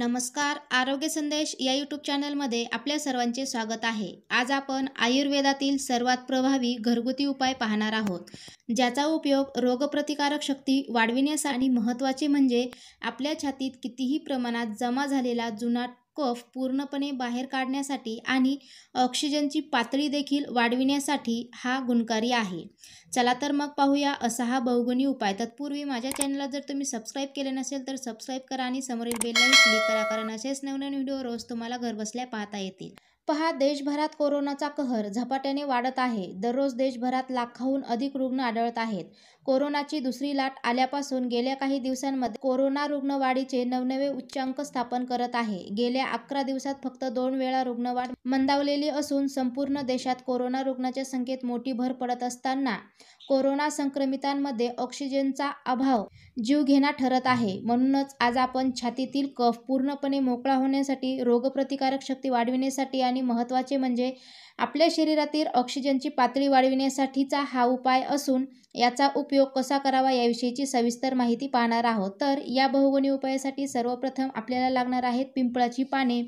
नमस्कार आरोग्य संदेश या यूट्यूब चॅनलमध्ये आपल्या सर्वांचे स्वागत आहे आज आपण आयुर्वेदातील सर्वात प्रभावी घरगुती उपाय पाहणार आहोत ज्याचा उपयोग रोगप्रतिकारक शक्ती वाढविण्यासाठी महत्त्वाचे म्हणजे आपल्या छातीत कितीही प्रमाणात जमा झालेला जुनाट कफ पूर्णपणे बाहेर काढण्यासाठी आणि ऑक्सिजनची पातळी देखील वाढविण्यासाठी हा गुणकारी आहे चला तर मग पाहूया असा हा बहुगुणी उपाय तत्पूर्वी माझ्या चॅनलला जर तुम्ही सबस्क्राईब केले नसेल तर सबस्क्राईब करा आणि समोरील बेललाही क्लिक करा कारण असेच नवनवीन व्हिडिओ रोज तुम्हाला घरबसल्या पाहता येतील पहा देशभरात कोरोनाचा कहर झपाट्याने वाढत आहे दररोज देशभरात लाखाहून अधिक रुग्ण आढळत आहेत कोरोनाची दुसरी लाट आल्यापासून गेल्या काही दिवसांमध्ये कोरोना रुग्णवाढीचे नवनवे उच्चांक स्थापन करत आहे गेल्या अकरा दिवसात फक्त दोन वेळा रुग्णवाढ मंदावलेली असून संपूर्ण देशात कोरोना रुग्णाच्या संख्येत मोठी भर पडत असताना कोरोना संक्रमितांमध्ये ऑक्सिजनचा अभाव जीवघेणा ठरत आहे म्हणूनच आज आपण छातीतील कफ पूर्णपणे मोकळा होण्यासाठी रोगप्रतिकारक शक्ती वाढविण्यासाठी आणि महत्त्वाचे म्हणजे आपल्या शरीरातील ऑक्सिजनची पातळी वाढविण्यासाठीचा हा उपाय असून याचा उपयोग कसा करावा याविषयीची सविस्तर माहिती पाहणार आहोत तर या बहुगुणी उपायासाठी सर्वप्रथम आपल्याला लागणार आहेत पिंपळाची पाने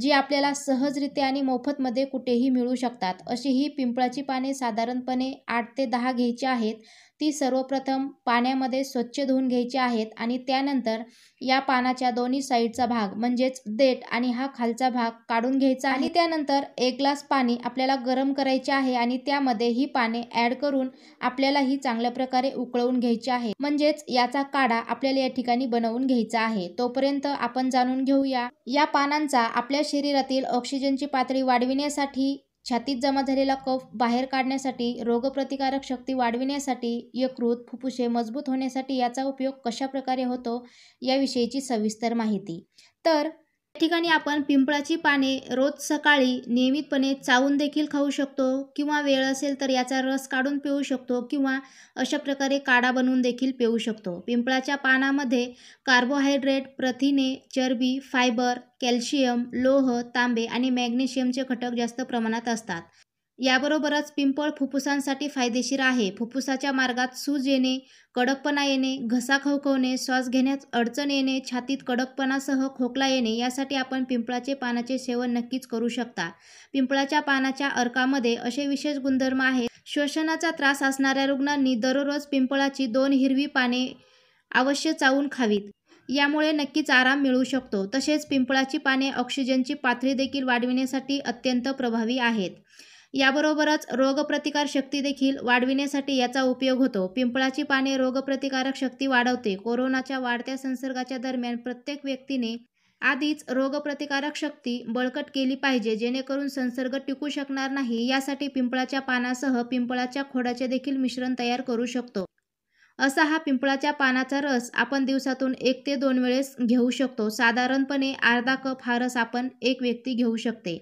जी आपल्याला सहजरित्या आणि मोफतमध्ये कुठेही मिळू शकतात अशी ही पिंपळाची पाने साधारणपणे आठ ते दहा घ्यायची आहेत ती सर्वप्रथम पाण्यामध्ये स्वच्छ धुवून घ्यायची आहेत आणि त्यानंतर या पानाच्या दोन्ही साईडचा भाग म्हणजेच देठ आणि हा खालचा भाग काढून घ्यायचा आणि त्यानंतर एक ग्लास पाणी आपल्याला गरम करायचे आहे आणि त्यामध्ये ही पाने ॲड करून आपल्याला ही चांगल्या प्रकारे उकळवून घ्यायची आहे म्हणजेच याचा काढा आपल्याला या ठिकाणी बनवून घ्यायचा आहे तोपर्यंत आपण जाणून घेऊया या पानांचा आपल्या शरीरातील ऑक्सिजनची पातळी वाढविण्यासाठी छातीत जमा झालेला कफ बाहेर काढण्यासाठी रोगप्रतिकारक शक्ती वाढविण्यासाठी यकृत फुफ्फुसे मजबूत होण्यासाठी याचा उपयोग कशा प्रकारे होतो याविषयीची सविस्तर माहिती तर ठिकाणी आपण पिंपळाची पाने रोज सकाळी नियमितपणे चावून देखील खाऊ शकतो किंवा वेळ असेल तर याचा रस काढून पिऊ शकतो किंवा अशा प्रकारे काढा बनवून देखील पिऊ शकतो पिंपळाच्या पानामध्ये कार्बोहायड्रेट प्रथिने चरबी फायबर कॅल्शियम लोह तांबे आणि मॅग्नेशियमचे घटक जास्त प्रमाणात असतात याबरोबरच पिंपळ फुफ्फुसांसाठी फायदेशीर आहे फुफ्फुसाच्या मार्गात सूज येणे कडकपणा येणे घसा खवखवणे श्वास घेण्यात अडचण येणे छातीत कडकपणासह खोकला येणे यासाठी आपण पिंपळाचे पानाचे सेवन नक्कीच करू शकता पिंपळाच्या पानाच्या अर्कामध्ये असे विशेष गुणधर्म आहे श्वसनाचा त्रास असणाऱ्या रुग्णांनी दररोज पिंपळाची दोन हिरवी पाने अवश्य चावून खावीत यामुळे नक्कीच आराम मिळू शकतो तसेच पिंपळाची पाने ऑक्सिजनची पातळी देखील वाढविण्यासाठी अत्यंत प्रभावी आहेत याबरोबरच रोगप्रतिकार शक्ती देखील वाढविण्यासाठी याचा उपयोग होतो पिंपळाची पाने रोगप्रतिकारक शक्ती वाढवते कोरोनाच्या वाढत्या संसर्गाच्या दरम्यान प्रत्येक व्यक्तीने आधीच रोगप्रतिकारक शक्ती बळकट केली पाहिजे जेणेकरून संसर्ग टिकू शकणार नाही यासाठी पिंपळाच्या पानासह पिंपळाच्या खोडाचे देखील मिश्रण तयार करू शकतो असा हा पिंपळाच्या पानाचा रस आपण दिवसातून एक ते दोन वेळेस घेऊ शकतो साधारणपणे अर्धा कप हा रस आपण एक व्यक्ती घेऊ शकते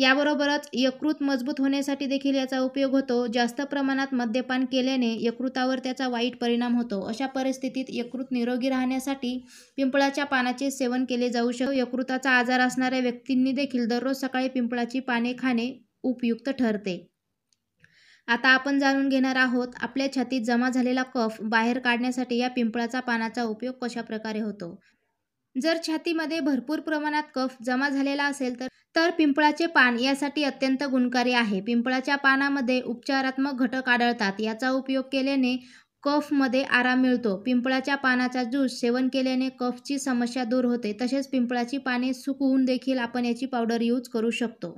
याबरोबरच यकृत मजबूत होण्यासाठी देखील याचा उपयोग होतो जास्त प्रमाणात मद्यपान केल्याने यकृतावर त्याचा वाईट परिणाम होतो अशा परिस्थितीत यकृत निरोगी राहण्यासाठी पिंपळाच्या पानाचे सेवन केले जाऊ शकतो यकृताचा आजार असणाऱ्या व्यक्तींनी देखील दररोज सकाळी पिंपळाची पाने खाणे उपयुक्त ठरते आता आपण जाणून घेणार आहोत आपल्या छातीत जमा झालेला कफ बाहेर काढण्यासाठी या पिंपळाचा पानाचा उपयोग कशा प्रकारे होतो जर छातीमध्ये भरपूर प्रमाणात कफ जमा झालेला असेल तर तर पिंपळाचे पान यासाठी अत्यंत गुणकारी आहे पिंपळाच्या पानामध्ये उपचारात्मक घटक आढळतात याचा उपयोग केल्याने कफमध्ये आराम मिळतो पिंपळाच्या पानाचा ज्यूस सेवन केल्याने कफची समस्या दूर होते तसेच पिंपळाची पाने सुकवून देखील आपण याची पावडर यूज करू शकतो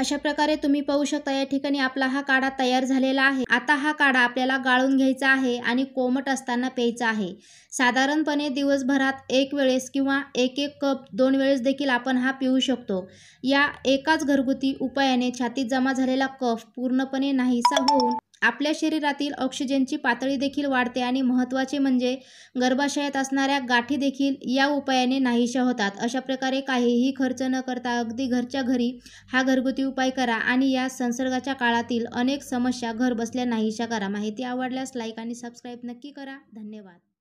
अशा प्रकारे तुम्ही पाहू शकता या ठिकाणी आपला हा काढा तयार झालेला आहे आता हा काढा आपल्याला गाळून घ्यायचा आहे आणि कोमट असताना प्यायचा आहे साधारणपणे दिवसभरात एक वेळेस किंवा एक एक कप दोन वेळेस देखील आपण हा पिऊ शकतो या एकाच घरगुती उपायाने छातीत जमा झालेला कफ पूर्णपणे नाहीसा होऊन आपल्या शरीरातील ऑक्सिजनची पातळी देखील वाढते आणि महत्त्वाचे म्हणजे गर्भाशयात असणाऱ्या गाठी देखील या उपायाने नाहीशा होतात अशा प्रकारे काहीही खर्च न करता अगदी घरच्या घरी हा घरगुती उपाय करा आणि या संसर्गाच्या काळातील अनेक समस्या घरबसल्या नाहीशा करा माहिती आवडल्यास लाईक आणि सबस्क्राईब नक्की करा धन्यवाद